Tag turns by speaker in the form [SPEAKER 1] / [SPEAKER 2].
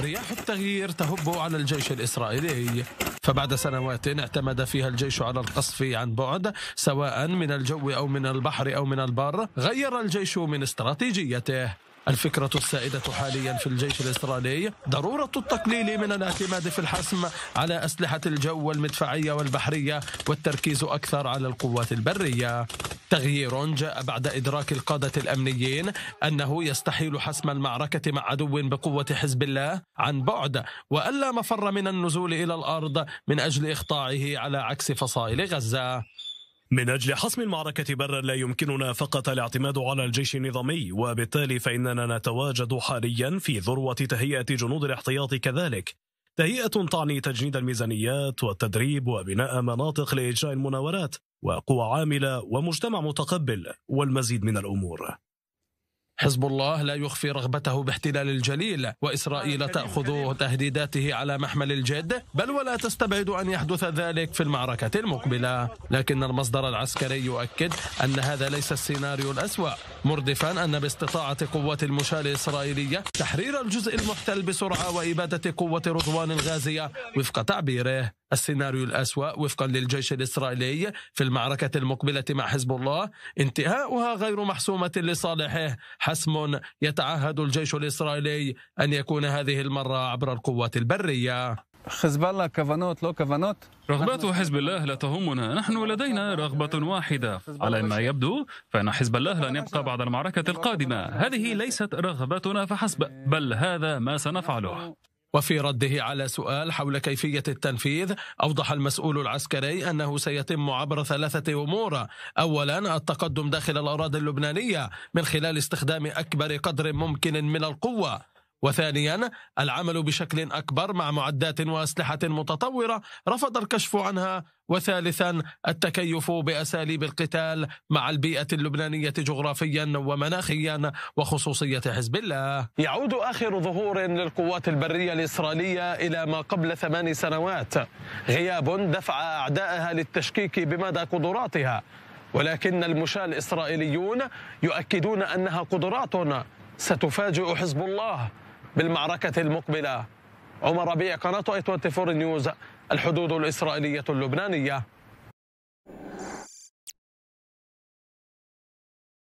[SPEAKER 1] رياح التغيير تهب على الجيش الإسرائيلي فبعد سنوات اعتمد فيها الجيش على القصف عن بعد سواء من الجو أو من البحر أو من البر غير الجيش من استراتيجيته الفكرة السائدة حاليا في الجيش الإسرائيلي ضرورة التقليل من الاعتماد في الحسم على أسلحة الجو والمدفعية والبحرية والتركيز أكثر على القوات البرية تغيير جاء بعد إدراك القادة الأمنيين أنه يستحيل حسم المعركة مع عدو بقوة حزب الله عن بعد وألا مفر من النزول إلى الأرض
[SPEAKER 2] من أجل اخطاعه على عكس فصائل غزة من أجل حسم المعركة برا لا يمكننا فقط الاعتماد على الجيش النظامي وبالتالي فإننا نتواجد حاليا في ذروة تهيئة جنود الاحتياط كذلك تهيئة تعني تجنيد الميزانيات والتدريب وبناء مناطق لاجراء المناورات وقوى عامله ومجتمع متقبل والمزيد من الامور حزب الله لا يخفي رغبته
[SPEAKER 1] باحتلال الجليل وإسرائيل آه، تأخذ تهديداته على محمل الجد بل ولا تستبعد أن يحدث ذلك في المعركة المقبلة لكن المصدر العسكري يؤكد أن هذا ليس السيناريو الأسوأ مردفا أن باستطاعة قوات المشاة الإسرائيلية تحرير الجزء المحتل بسرعة وإبادة قوة رضوان الغازية وفق تعبيره السيناريو الأسوأ وفقا للجيش الإسرائيلي في المعركة المقبلة مع حزب الله انتهاؤها غير محسومة لصالحه حسم يتعهد الجيش الإسرائيلي أن يكون هذه المرة عبر القوات البرية
[SPEAKER 2] حزب الله كفانوت لو كفانوت رغبات حزب
[SPEAKER 1] الله لا تهمنا نحن لدينا رغبة واحدة على ما يبدو فإن حزب الله لن يبقى بعد المعركة القادمة هذه ليست
[SPEAKER 2] رغبتنا فحسب
[SPEAKER 1] بل هذا ما سنفعله وفي رده على سؤال حول كيفية التنفيذ أوضح المسؤول العسكري أنه سيتم عبر ثلاثة أمور أولا التقدم داخل الأراضي اللبنانية من خلال استخدام أكبر قدر ممكن من القوة وثانيا العمل بشكل أكبر مع معدات وأسلحة متطورة رفض الكشف عنها وثالثا التكيف بأساليب القتال مع البيئة اللبنانية جغرافيا ومناخيا وخصوصية حزب الله يعود آخر ظهور للقوات البرية الإسرائيلية إلى ما قبل ثمان سنوات غياب دفع أعدائها للتشكيك بمدى قدراتها ولكن المشاة الإسرائيليون يؤكدون أنها قدرات ستفاجئ حزب الله بالمعركة المقبلة عمر ربيع قناة اي 24 نيوز الحدود الإسرائيلية اللبنانية